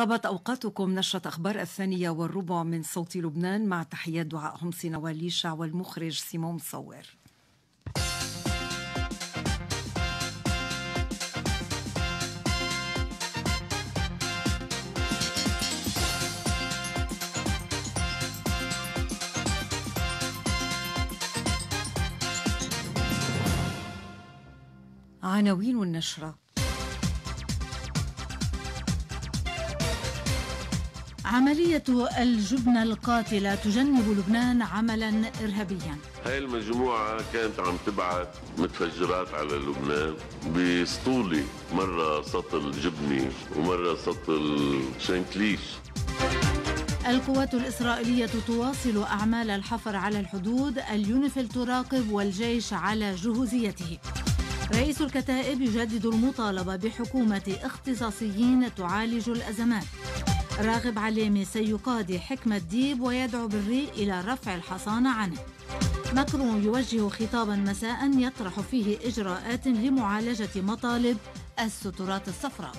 طابت أوقاتكم نشرة أخبار الثانية والربع من صوت لبنان مع تحيات دعاء حمصي نواليشع والمخرج سيمون صور عناوين النشرة عملية الجبنة القاتلة تجنب لبنان عملا إرهابيا هاي المجموعة كانت عم تبعث متفجرات على لبنان بسطولة مرة سطل جبنة ومرة سطل شنكليش القوات الإسرائيلية تواصل أعمال الحفر على الحدود اليونيفيل تراقب والجيش على جهوزيته رئيس الكتائب يجدد المطالبة بحكومة اختصاصيين تعالج الأزمات راغب عليمي سيقاضي حكمة ديب ويدعو بالري إلى رفع الحصانة عنه ماكرون يوجه خطابا مساء يطرح فيه إجراءات لمعالجة مطالب السترات الصفراء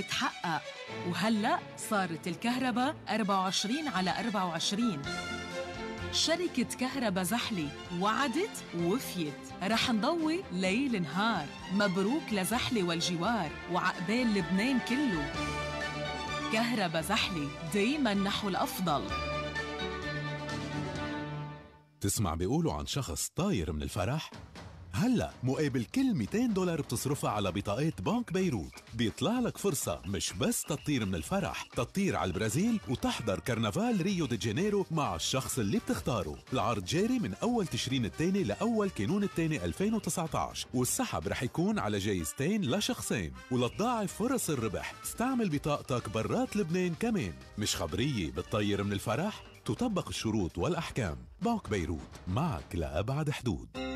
متحقق وهلأ صارت الكهرباء 24 على 24 شركة كهرباء زحلي وعدت ووفيت رح نضوي ليل نهار مبروك لزحلي والجوار وعقبال لبنان كله كهرباء زحلي دايما نحو الأفضل تسمع بيقولوا عن شخص طاير من الفرح هلا مقابل كل 200 دولار بتصرفها على بطاقات بنك بيروت بيطلع لك فرصة مش بس تطير من الفرح تطير على البرازيل وتحضر كرنفال ريو دي جانيرو مع الشخص اللي بتختاره العرض جاري من أول تشرين الثاني لأول كانون الثاني 2019 والسحب رح يكون على جايزتين لشخصين ولتضاعف فرص الربح استعمل بطاقتك برات لبنان كمان مش خبرية بتطير من الفرح تطبق الشروط والأحكام بنك بيروت معك لأبعد حدود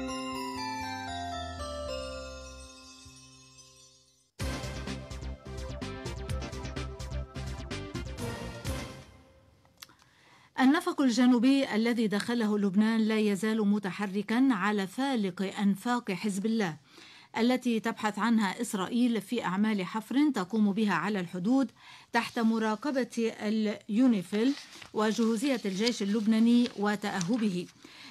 الجنوبي الذي دخله لبنان لا يزال متحركا على فالق أنفاق حزب الله التي تبحث عنها إسرائيل في أعمال حفر تقوم بها على الحدود تحت مراقبة اليونيفيل وجهوزية الجيش اللبناني وتأهبه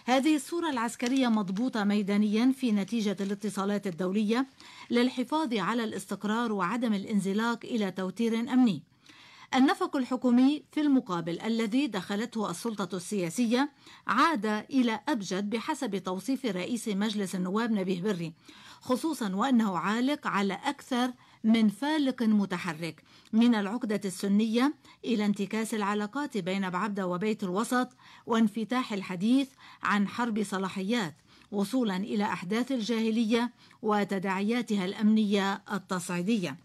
هذه الصورة العسكرية مضبوطة ميدانيا في نتيجة الاتصالات الدولية للحفاظ على الاستقرار وعدم الانزلاق إلى توتير أمني النفق الحكومي في المقابل الذي دخلته السلطة السياسية عاد إلى أبجد بحسب توصيف رئيس مجلس النواب نبيه بري خصوصا وأنه عالق على أكثر من فالق متحرك من العقدة السنية إلى انتكاس العلاقات بين بعبدة وبيت الوسط وانفتاح الحديث عن حرب صلاحيات وصولا إلى أحداث الجاهلية وتداعياتها الأمنية التصعيدية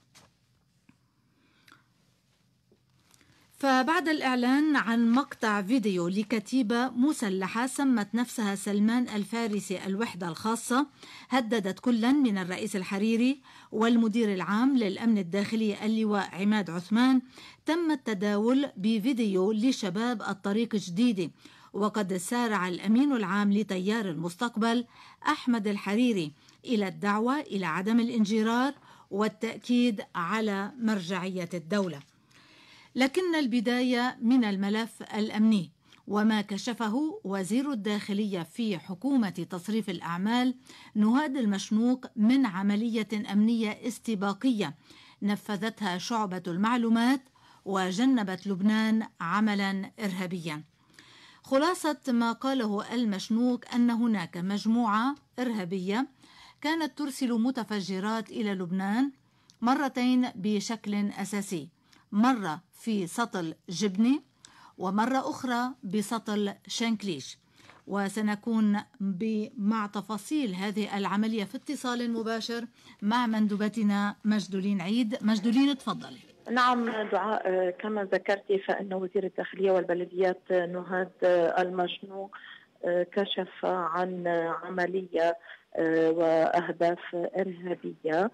فبعد الإعلان عن مقطع فيديو لكتيبة مسلحة سمت نفسها سلمان الفارسي الوحدة الخاصة هددت كلا من الرئيس الحريري والمدير العام للأمن الداخلي اللواء عماد عثمان تم التداول بفيديو لشباب الطريق الجديد وقد سارع الأمين العام لتيار المستقبل أحمد الحريري إلى الدعوة إلى عدم الانجرار والتأكيد على مرجعية الدولة لكن البداية من الملف الأمني وما كشفه وزير الداخلية في حكومة تصريف الأعمال نهاد المشنوق من عملية أمنية استباقية نفذتها شعبة المعلومات وجنبت لبنان عملا إرهابيا خلاصة ما قاله المشنوق أن هناك مجموعة إرهابية كانت ترسل متفجرات إلى لبنان مرتين بشكل أساسي مرة في سطل جبني ومرة أخرى بسطل شنكليش وسنكون مع تفاصيل هذه العملية في اتصال مباشر مع مندوبتنا مجدولين عيد مجدولين تفضلي نعم دعاء كما ذكرتي فإن وزير الداخلية والبلديات نهاد المجنو كشف عن عملية وأهداف إرهابية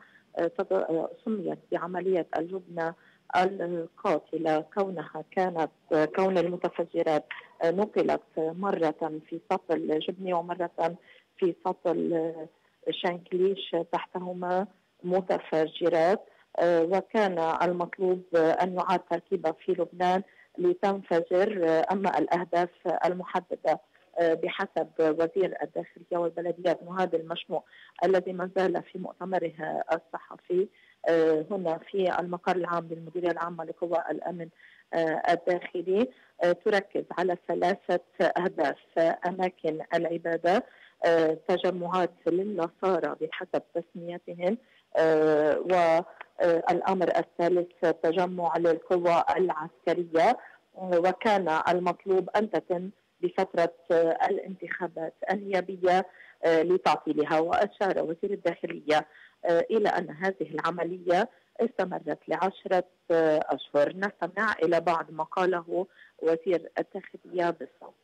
سميت بعملية اللبنة القاتلة كونها كانت كون المتفجرات نقلت مرة في سطل جبني ومرة في سطل شانكليش تحتهما متفجرات وكان المطلوب أن يعاد تركيبها في لبنان لتنفجر أما الأهداف المحددة آه، بحسب وزير الداخلية والبلديات مهاد المشموع الذي ما زال في مؤتمره الصحفي آه، هنا في المقر العام للمديريه العامه لقوى الامن آه، الداخلي آه، تركز على ثلاثه اهداف اماكن العباده تجمعات للنصارى بحسب تسميتهم والامر الثالث تجمع للقوى العسكريه وكان المطلوب ان تتم بفترة الانتخابات النيابية لتعطيلها وأشار وزير الداخلية الى ان هذه العمليه استمرت لعشرة أشهر نستمع إلى بعض ما قاله وزير الداخلية بالصوت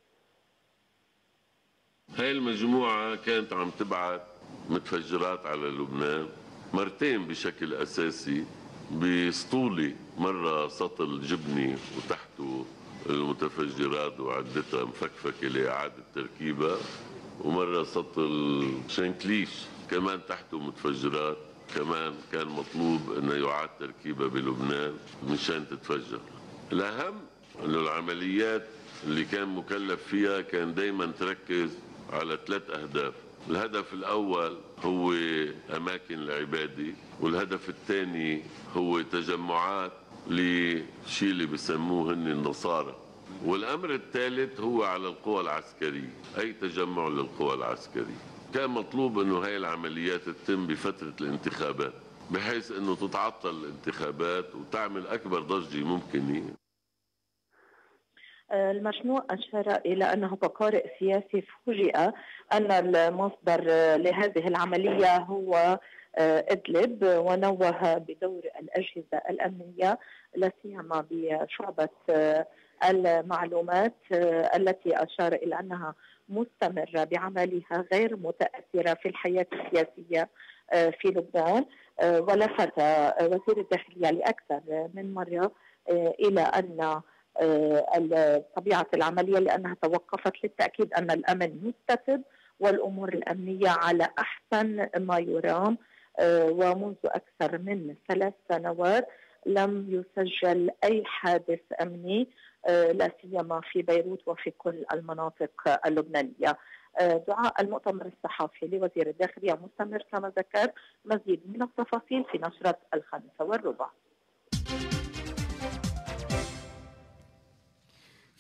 هاي المجموعة كانت عم تبعث متفجرات على لبنان مرتين بشكل أساسي بسطولة مرة سطل جبني وتحته المتفجرات وعدتها مفكفكة لإعادة تركيبها ومرة سطل شنكليش كمان تحته متفجرات كمان كان مطلوب انه يعاد تركيبها بلبنان مشان تتفجر الاهم انه العمليات اللي كان مكلف فيها كان دائما تركز على ثلاث اهداف الهدف الاول هو اماكن العباده والهدف الثاني هو تجمعات لشيء اللي بسموه هن النصارى والامر الثالث هو على القوى العسكريه اي تجمع للقوى العسكريه كان مطلوب انه هاي العمليات تتم بفتره الانتخابات بحيث انه تتعطل الانتخابات وتعمل اكبر ضجه ممكنه المشنوع أشار إلى أنه كقارئ سياسي فوجئ أن المصدر لهذه العملية هو آه، إدلب ونوه بدور الأجهزة الأمنية لا سيما بشعبة آه، المعلومات آه، التي أشار إلى أنها مستمرة بعملها غير متأثرة في الحياة السياسية آه، في لبنان آه، ولفت آه، وزير الداخلية لأكثر من مرة إلى أن طبيعة العملية لأنها توقفت للتأكيد أن الأمن مستتب والأمور الأمنية على أحسن ما يرام ومنذ أكثر من ثلاث سنوات لم يسجل أي حادث أمني آه، لا سيما في بيروت وفي كل المناطق اللبنانيه. آه، دعاء المؤتمر الصحفي لوزير الداخليه مستمر كما ذكر مزيد من التفاصيل في نشره الخامسه والربع.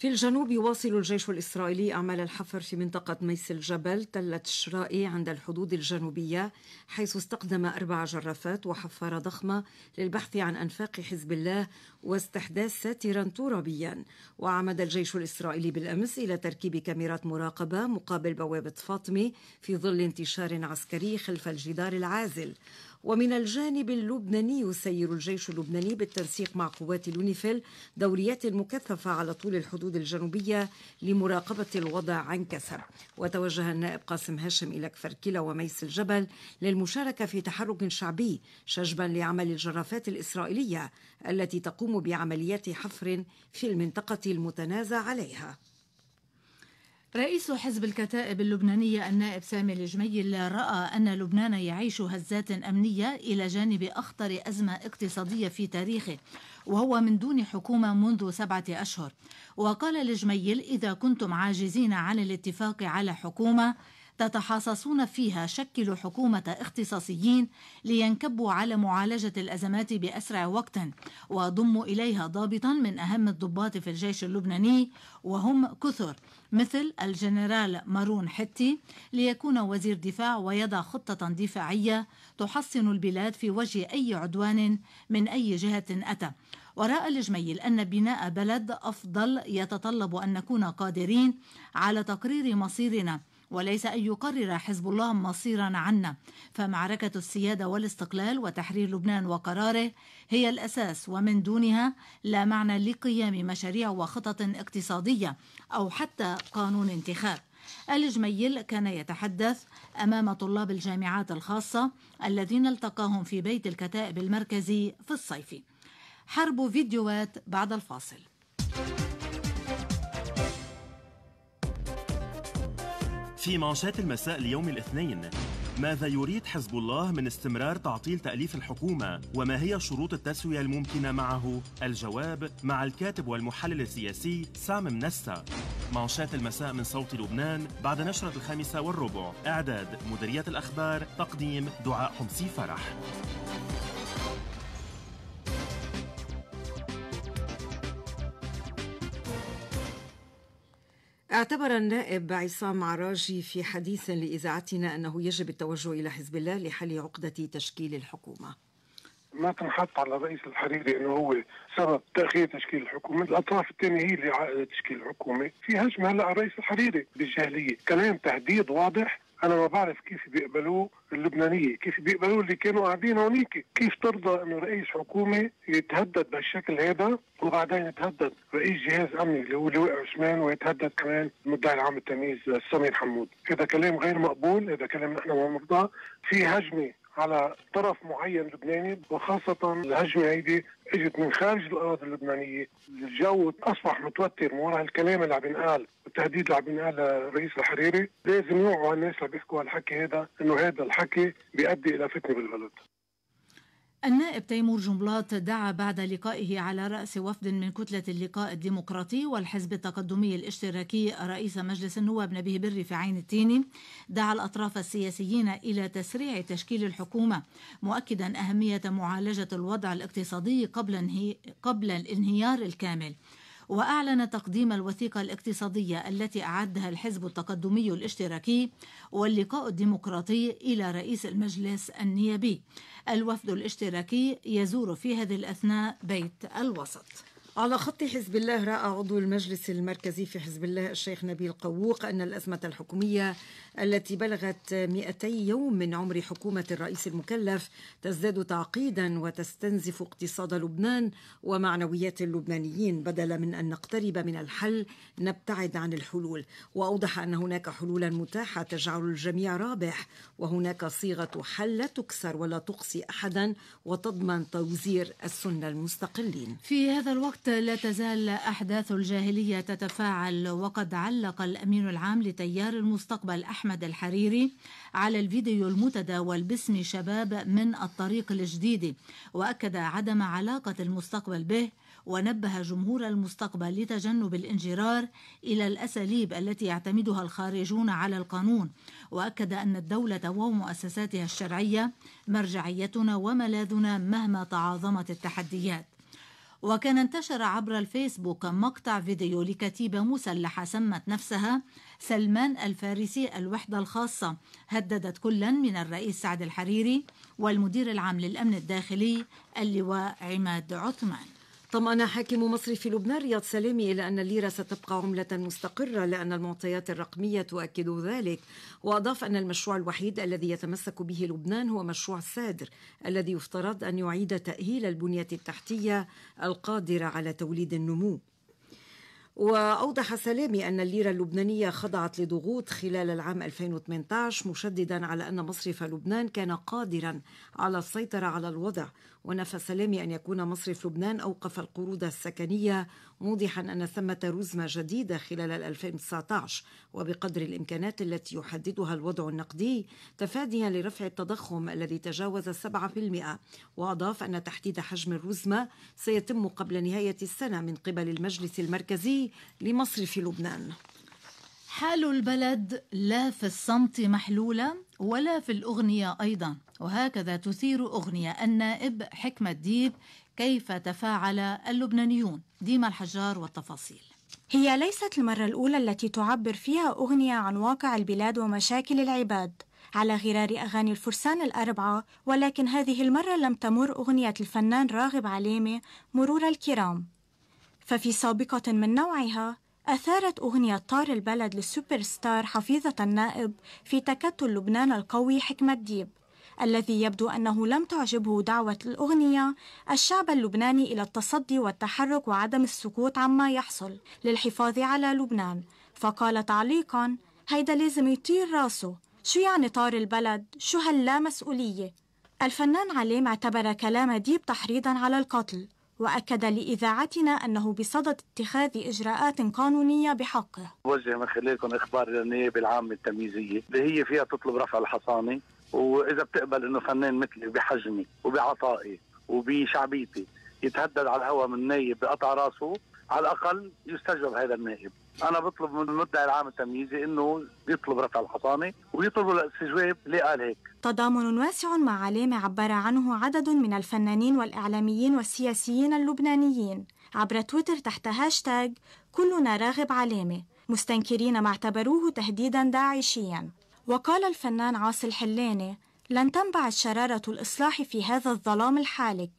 في الجنوب يواصل الجيش الإسرائيلي أعمال الحفر في منطقة ميس الجبل تلة الشرائي عند الحدود الجنوبية حيث استخدم أربع جرافات وحفارة ضخمة للبحث عن أنفاق حزب الله واستحداث ساترا ترابيا وعمد الجيش الإسرائيلي بالأمس إلى تركيب كاميرات مراقبة مقابل بوابة فاطمة في ظل انتشار عسكري خلف الجدار العازل ومن الجانب اللبناني يسير الجيش اللبناني بالتنسيق مع قوات اليونيفيل دوريات مكثفة على طول الحدود الجنوبية لمراقبة الوضع عن كثب وتوجه النائب قاسم هاشم إلى كفركلة وميس الجبل للمشاركة في تحرك شعبي شجبا لعمل الجرافات الإسرائيلية التي تقوم بعمليات حفر في المنطقة المتنازع عليها رئيس حزب الكتائب اللبنانية النائب سامي الجميل رأى أن لبنان يعيش هزات أمنية إلى جانب أخطر أزمة اقتصادية في تاريخه وهو من دون حكومة منذ سبعة أشهر وقال الجميل إذا كنتم عاجزين عن الاتفاق على حكومة تتحاصصون فيها شكلوا حكومة اختصاصيين لينكبوا على معالجة الأزمات بأسرع وقت وضموا إليها ضابطا من أهم الضباط في الجيش اللبناني وهم كثر مثل الجنرال مارون حتي ليكون وزير دفاع ويضع خطة دفاعية تحصن البلاد في وجه أي عدوان من أي جهة أتى ورأى الجميل أن بناء بلد أفضل يتطلب أن نكون قادرين على تقرير مصيرنا وليس أن يقرر حزب الله مصيرا عنا فمعركة السيادة والاستقلال وتحرير لبنان وقراره هي الأساس ومن دونها لا معنى لقيام مشاريع وخطط اقتصادية أو حتى قانون انتخاب الجميل كان يتحدث أمام طلاب الجامعات الخاصة الذين التقاهم في بيت الكتائب المركزي في الصيف حرب فيديوهات بعد الفاصل في منشات المساء ليوم الاثنين ماذا يريد حزب الله من استمرار تعطيل تأليف الحكومة وما هي شروط التسوية الممكنة معه؟ الجواب مع الكاتب والمحلل السياسي سام منسا منشات المساء من صوت لبنان بعد نشرة الخامسة والربع إعداد مديرية الأخبار تقديم دعاء حمصي فرح اعتبر النائب عصام عراجي في حديث لإذاعتنا أنه يجب التوجه إلى حزب الله لحل عقدة تشكيل الحكومة ما تنحط على الرئيس الحريري انه هو سبب تاخير تشكيل الحكومه، الاطراف الثانيه هي اللي تشكيل الحكومه، في هجمه هلا على الرئيس الحريري بالجاهليه، كلام تهديد واضح انا ما بعرف كيف بيقبلوه اللبنانيه، كيف بيقبلوه اللي كانوا قاعدين هونيك، كيف ترضى انه رئيس حكومه يتهدد بهالشكل هذا وبعدين يتهدد رئيس جهاز امني اللي هو لواء عثمان ويتهدد كمان المدعي العام التمييز سامي حمود، هذا كلام غير مقبول، هذا كلام نحن ما بنرضاه، في هجمه على طرف معين لبناني وخاصة الهجمة هيدي اجت من خارج الاراضي اللبنانية الجو اصبح متوتر من وراء الكلام اللي عم ينقال والتهديد اللي عم ينقال لرئيس الحريري لازم يوعوا الناس اللي بيحكوا هالحكي هذا انه هذا الحكي بيؤدي الى فتنة بالبلد النائب تيمور جنبلاط دعا بعد لقائه على رأس وفد من كتلة اللقاء الديمقراطي والحزب التقدمي الاشتراكي رئيس مجلس النواب نبيه بري في عين التيني دعا الأطراف السياسيين إلى تسريع تشكيل الحكومة مؤكدا أهمية معالجة الوضع الاقتصادي قبل, انهي... قبل الانهيار الكامل وأعلن تقديم الوثيقة الاقتصادية التي أعدها الحزب التقدمي الاشتراكي واللقاء الديمقراطي إلى رئيس المجلس النيابي الوفد الاشتراكي يزور في هذه الأثناء بيت الوسط على خط حزب الله رأى عضو المجلس المركزي في حزب الله الشيخ نبيل قووق أن الأزمة الحكومية التي بلغت 200 يوم من عمر حكومة الرئيس المكلف تزداد تعقيدا وتستنزف اقتصاد لبنان ومعنويات اللبنانيين بدلا من أن نقترب من الحل نبتعد عن الحلول وأوضح أن هناك حلولا متاحة تجعل الجميع رابح وهناك صيغة حل لا تكسر ولا تقصي أحدا وتضمن توزير السنة المستقلين في هذا الوقت الوقت لا تزال أحداث الجاهلية تتفاعل وقد علق الأمين العام لتيار المستقبل أحمد الحريري على الفيديو المتداول باسم شباب من الطريق الجديد وأكد عدم علاقة المستقبل به ونبه جمهور المستقبل لتجنب الانجرار الى الاساليب التي يعتمدها الخارجون على القانون واكد ان الدوله ومؤسساتها الشرعيه مرجعيتنا وملاذنا مهما تعاظمت التحديات وكان انتشر عبر الفيسبوك مقطع فيديو لكتيبة مسلحة سمت نفسها سلمان الفارسي الوحدة الخاصة هددت كلا من الرئيس سعد الحريري والمدير العام للأمن الداخلي اللواء عماد عثمان طمأن حاكم مصر في لبنان رياض سلامي إلى أن الليرة ستبقى عملة مستقرة لأن المعطيات الرقمية تؤكد ذلك وأضاف أن المشروع الوحيد الذي يتمسك به لبنان هو مشروع سادر الذي يفترض أن يعيد تأهيل البنية التحتية القادرة على توليد النمو وأوضح سلامي أن الليرة اللبنانية خضعت لضغوط خلال العام 2018 مشددا على أن مصرف لبنان كان قادرا على السيطرة على الوضع ونفى سلامي أن يكون مصرف لبنان أوقف القروض السكنية موضحا أن ثمة رزمة جديدة خلال 2019 وبقدر الإمكانات التي يحددها الوضع النقدي تفاديا لرفع التضخم الذي تجاوز 7% وأضاف أن تحديد حجم الرزمة سيتم قبل نهاية السنة من قبل المجلس المركزي لمصرف لبنان حال البلد لا في الصمت محلولة ولا في الأغنية أيضا وهكذا تثير أغنية النائب حكمة ديب كيف تفاعل اللبنانيون ديما الحجار والتفاصيل هي ليست المرة الأولى التي تعبر فيها أغنية عن واقع البلاد ومشاكل العباد على غرار أغاني الفرسان الأربعة ولكن هذه المرة لم تمر أغنية الفنان راغب عليمة مرور الكرام ففي سابقة من نوعها أثارت أغنية طار البلد للسوبر ستار حفيظة النائب في تكتل لبنان القوي حكمة ديب الذي يبدو أنه لم تعجبه دعوة الأغنية الشعب اللبناني إلى التصدي والتحرك وعدم السكوت عما يحصل للحفاظ على لبنان فقال تعليقا هيدا لازم يطير راسه شو يعني طار البلد شو هاللا مسؤولية الفنان عليم اعتبر كلام ديب تحريضا على القتل وأكد لإذاعتنا أنه بصدد اتخاذ إجراءات قانونية بحقه وجه من خلالكم إخبار للنيابة العامة التمييزية اللي هي فيها تطلب رفع الحصانة واذا بتقبل انه فنان مثلي بحجمي وبعطائي وبشعبيتي يتهدد على الهواء من نايب بقطع راسه على الاقل يستجوب هذا النائب انا بطلب من المدعي العام التمييزي انه يطلب رفع الحصانه ويطلب الاستجواب ليه قال هيك تضامن واسع مع علامه عبر عنه عدد من الفنانين والاعلاميين والسياسيين اللبنانيين عبر تويتر تحت هاشتاج كلنا راغب علامه مستنكرين ما اعتبروه تهديدا داعشيا وقال الفنان عاصي الحلاني لن تنبعث شرارة الإصلاح في هذا الظلام الحالك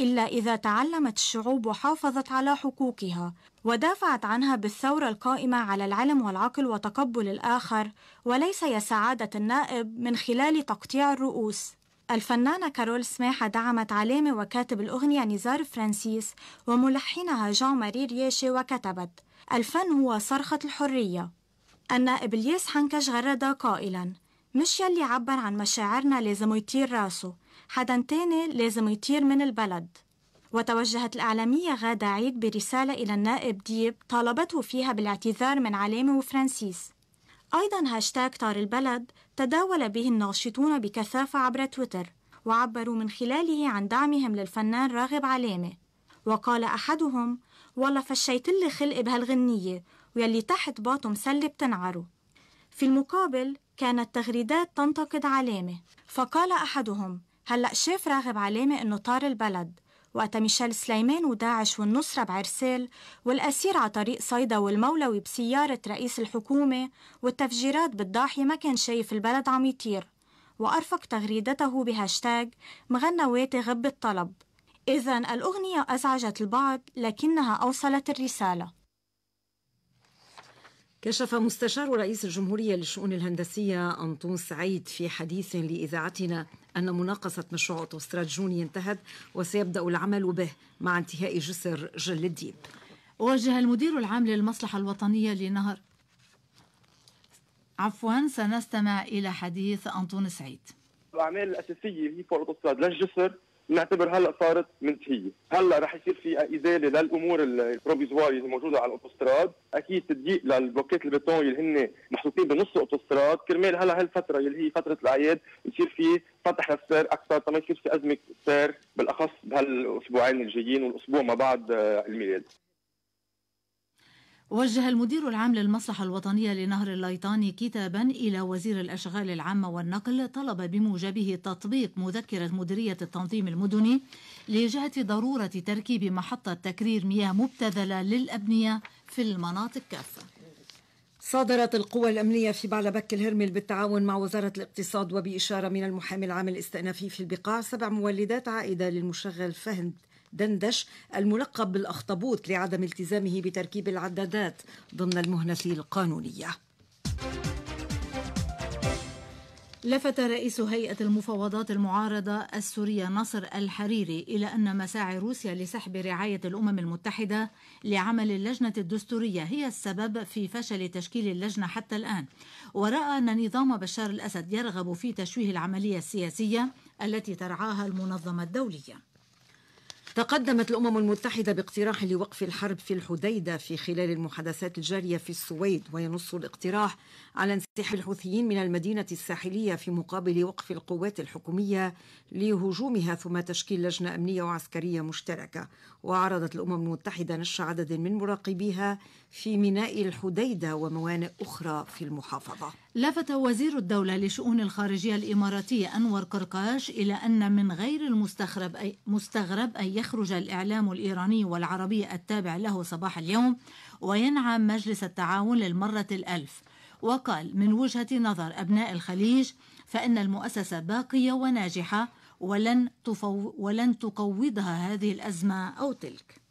إلا إذا تعلمت الشعوب وحافظت على حقوقها ودافعت عنها بالثورة القائمة على العلم والعقل وتقبل الآخر وليس يا سعادة النائب من خلال تقطيع الرؤوس الفنانة كارول سماحة دعمت علامة وكاتب الأغنية نزار فرانسيس وملحنها جان ماري رياشي وكتبت الفن هو صرخة الحرية النائب الياس حنكش غرد قائلا مش يلي عبر عن مشاعرنا لازم يطير راسه حدا تاني لازم يطير من البلد وتوجهت الإعلامية غادة عيد برسالة إلى النائب ديب طالبته فيها بالاعتذار من علامة وفرانسيس أيضا هاشتاغ طار البلد تداول به الناشطون بكثافة عبر تويتر وعبروا من خلاله عن دعمهم للفنان راغب علامة وقال أحدهم والله فشيت اللي خلق بهالغنية ويلي تحت باطم سلة بتنعرو في المقابل كانت تغريدات تنتقد علامة فقال أحدهم هلأ شاف راغب علامة إنه طار البلد وقت ميشيل سليمان وداعش والنصرة بعرسال والأسير على طريق صيدا والمولوي بسيارة رئيس الحكومة والتفجيرات بالضاحية ما كان شايف البلد عم يطير وأرفق تغريدته بهاشتاج مغنواتي غب الطلب إذا الأغنية أزعجت البعض لكنها أوصلت الرسالة كشف مستشار رئيس الجمهورية للشؤون الهندسية أنطون سعيد في حديث لإذاعتنا أن مناقصة مشروع أوتوستراد جوني انتهت وسيبدأ العمل به مع انتهاء جسر جل الديب وجه المدير العام للمصلحة الوطنية لنهر عفوا سنستمع إلى حديث أنطون سعيد الأعمال الأساسية هي فور أوتوستراد للجسر نعتبر هلا صارت منتهيه، هلا رح يصير في ازاله للامور البروفيزوار اللي موجوده على الاوتوستراد، اكيد تضييق للبلوكات البيتون اللي هن محطوطين بنص الاوتوستراد، كرمال هلا هالفتره اللي هي فتره الاعياد يصير في فتح للسير اكثر تما يصير في ازمه سير بالاخص بهالاسبوعين الجايين والاسبوع ما بعد آه، الميلاد. وجه المدير العام للمصلحة الوطنية لنهر الليطاني كتابا إلى وزير الأشغال العامة والنقل طلب بموجبه تطبيق مذكرة مديرية التنظيم المدني لجهة ضرورة تركيب محطة تكرير مياه مبتذلة للأبنية في المناطق كافة صادرت القوى الأمنية في بعلبك الهرمل بالتعاون مع وزارة الاقتصاد وبإشارة من المحامي العام الاستئنافي في البقاع سبع مولدات عائدة للمشغل فهد دندش الملقب بالأخطبوط لعدم التزامه بتركيب العدادات ضمن المهنة القانونية لفت رئيس هيئة المفاوضات المعارضة السورية نصر الحريري إلى أن مساعي روسيا لسحب رعاية الأمم المتحدة لعمل اللجنة الدستورية هي السبب في فشل تشكيل اللجنة حتى الآن ورأى أن نظام بشار الأسد يرغب في تشويه العملية السياسية التي ترعاها المنظمة الدولية تقدمت الأمم المتحدة باقتراح لوقف الحرب في الحديدة في خلال المحادثات الجارية في السويد وينص الاقتراح على انسحاب الحوثيين من المدينة الساحلية في مقابل وقف القوات الحكومية لهجومها ثم تشكيل لجنة أمنية وعسكرية مشتركة وعرضت الأمم المتحدة نشر عدد من مراقبيها في ميناء الحديدة وموانئ أخرى في المحافظة لفت وزير الدولة لشؤون الخارجية الإماراتي أنور قرقاش إلى أن من غير المستغرب أي مستغرب أن يخرج الإعلام الإيراني والعربي التابع له صباح اليوم وينعم مجلس التعاون للمرة الألف وقال من وجهة نظر أبناء الخليج فإن المؤسسة باقية وناجحة ولن, تفو ولن تقوضها هذه الأزمة أو تلك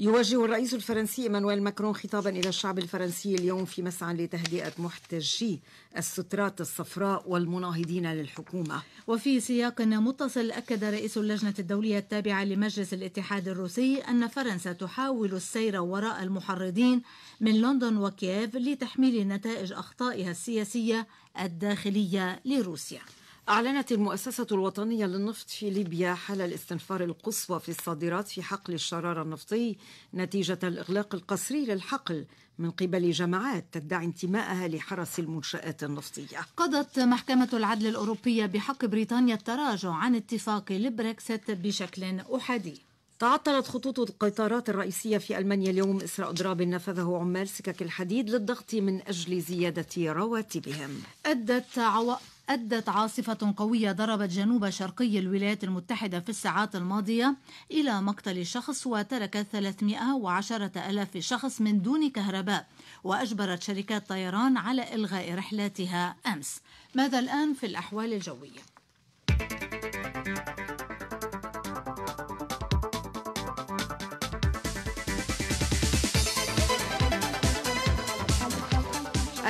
يوجه الرئيس الفرنسي ايمانويل ماكرون خطابا الى الشعب الفرنسي اليوم في مسعى لتهدئه محتجي السترات الصفراء والمناهضين للحكومه. وفي سياق متصل اكد رئيس اللجنه الدوليه التابعه لمجلس الاتحاد الروسي ان فرنسا تحاول السير وراء المحرضين من لندن وكييف لتحميل نتائج اخطائها السياسيه الداخليه لروسيا. أعلنت المؤسسة الوطنية للنفط في ليبيا حال الاستنفار القصوى في الصادرات في حقل الشرارة النفطي نتيجة الإغلاق القسري للحقل من قبل جماعات تدعي انتمائها لحرس المنشآت النفطية قضت محكمة العدل الأوروبية بحق بريطانيا التراجع عن اتفاق البريكسيت بشكل أحادي تعطلت خطوط القطارات الرئيسية في ألمانيا اليوم إثر إضراب نفذه عمال سكك الحديد للضغط من أجل زيادة رواتبهم أدت عوائق أدت عاصفة قوية ضربت جنوب شرقي الولايات المتحدة في الساعات الماضية إلى مقتل شخص وتركت 310 ألف شخص من دون كهرباء وأجبرت شركات طيران على إلغاء رحلاتها أمس ماذا الآن في الأحوال الجوية؟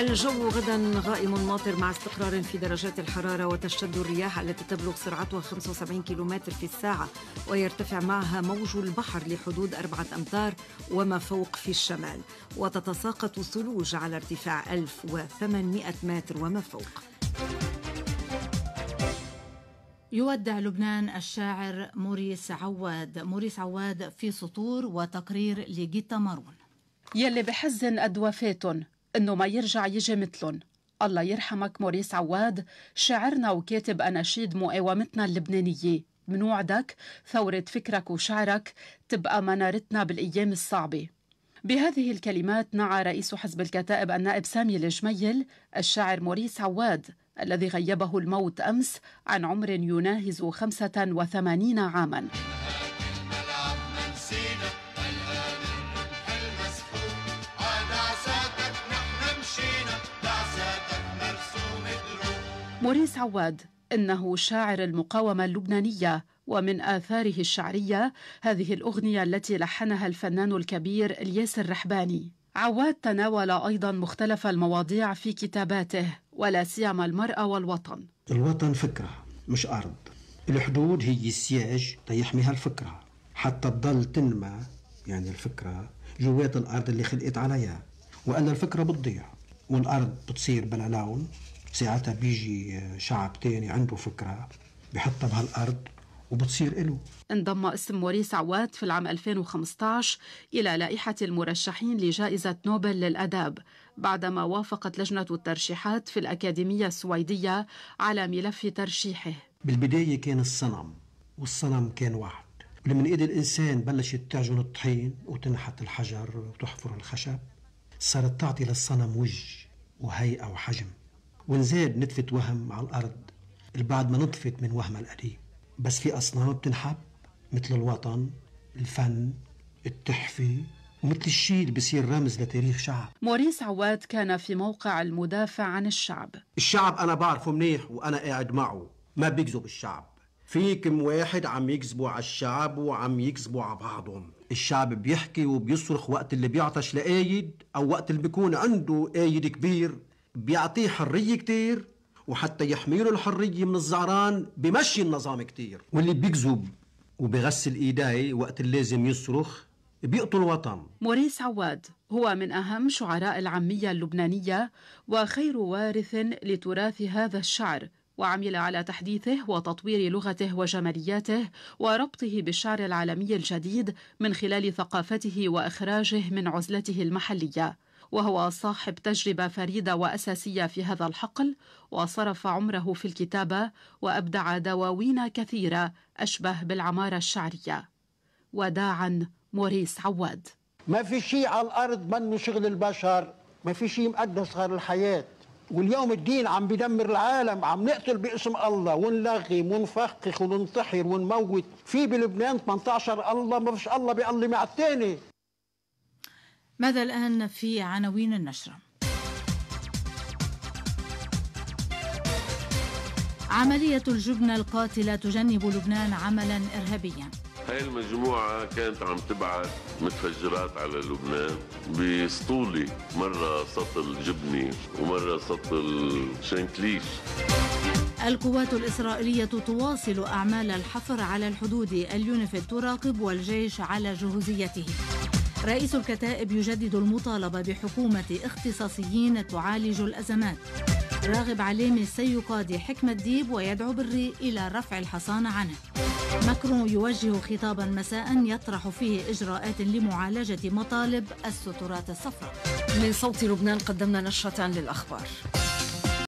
الجو غدا غائم ماطر مع استقرار في درجات الحرارة وتشتد الرياح التي تبلغ سرعتها 75 كيلومتر في الساعة ويرتفع معها موج البحر لحدود أربعة أمتار وما فوق في الشمال وتتساقط الثلوج على ارتفاع 1800 متر وما فوق يودع لبنان الشاعر موريس عواد موريس عواد في سطور وتقرير لجيتا مارون يلي بحزن قد وفاتهم انه ما يرجع يجي مثلهم الله يرحمك موريس عواد شاعرنا وكاتب اناشيد مقاومتنا اللبنانيه بنوعدك ثورة فكرك وشعرك تبقى منارتنا بالأيام الصعبة بهذه الكلمات نعى رئيس حزب الكتائب النائب سامي الجميل الشاعر موريس عواد الذي غيبه الموت أمس عن عمر يناهز 85 عاماً موريس عواد إنه شاعر المقاومة اللبنانية ومن آثاره الشعرية هذه الأغنية التي لحنها الفنان الكبير الياس الرحباني عواد تناول أيضا مختلف المواضيع في كتاباته ولا سيما المرأة والوطن الوطن فكرة مش أرض الحدود هي السياج تيحميها الفكرة حتى تضل تنمى يعني الفكرة جوات الأرض اللي خلقت عليها وأن الفكرة بتضيع والأرض بتصير بلا لون ساعتها بيجي آه، شعب تاني عنده فكرة بحطها بهالأرض وبتصير إله انضم اسم موريس عواد في العام 2015 إلى لائحة المرشحين لجائزة نوبل للأداب بعدما وافقت لجنة الترشيحات في الأكاديمية السويدية على ملف ترشيحه بالبداية كان الصنم والصنم كان واحد ولما ايد الانسان بلشت تعجن الطحين وتنحت الحجر وتحفر الخشب صارت تعطي للصنم وجه وهيئه وحجم ونزاد نتفة وهم على الأرض البعد ما نطفت من وهمها القديم بس في أصنام بتنحب مثل الوطن الفن التحفة ومثل الشيء اللي بصير رمز لتاريخ شعب موريس عواد كان في موقع المدافع عن الشعب الشعب أنا بعرفه منيح وأنا قاعد معه ما بيكذب الشعب في كم واحد عم يكذبوا على الشعب وعم يكذبوا على بعضهم الشعب بيحكي وبيصرخ وقت اللي بيعطش لقايد او وقت اللي بيكون عنده قايد كبير بيعطيه حرية كتير وحتى يحميله الحرية من الزعران بمشي النظام كتير واللي بيكذب وبغسل إيديه وقت اللازم يصرخ بيقتل وطن موريس عواد هو من أهم شعراء العامية اللبنانية وخير وارث لتراث هذا الشعر وعمل على تحديثه وتطوير لغته وجمالياته وربطه بالشعر العالمي الجديد من خلال ثقافته واخراجه من عزلته المحليه وهو صاحب تجربة فريدة وأساسية في هذا الحقل وصرف عمره في الكتابة وأبدع دواوين كثيرة أشبه بالعمارة الشعرية وداعا موريس عواد ما في شيء على الأرض منه شغل البشر ما في شيء مقدس غير الحياة واليوم الدين عم بدمر العالم عم نقتل باسم الله ونلغي ونفخخ وننتحر ونموت في بلبنان 18 الله ما فيش الله بيقلم على الثاني ماذا الآن في عناوين النشرة؟ عملية الجبنة القاتلة تجنب لبنان عملا إرهابيا هاي المجموعة كانت عم تبعث متفجرات على لبنان بسطولة مرة سطل جبنة ومرة سطل شنكليش القوات الإسرائيلية تواصل أعمال الحفر على الحدود اليونيفيل تراقب والجيش على جهوزيته رئيس الكتائب يجدد المطالبة بحكومة اختصاصيين تعالج الأزمات راغب عليمي سيقاضي حكم الديب ويدعو بري إلى رفع الحصانة عنه ماكرون يوجه خطابا مساء يطرح فيه إجراءات لمعالجة مطالب السترات الصفراء من صوت لبنان قدمنا نشرة للأخبار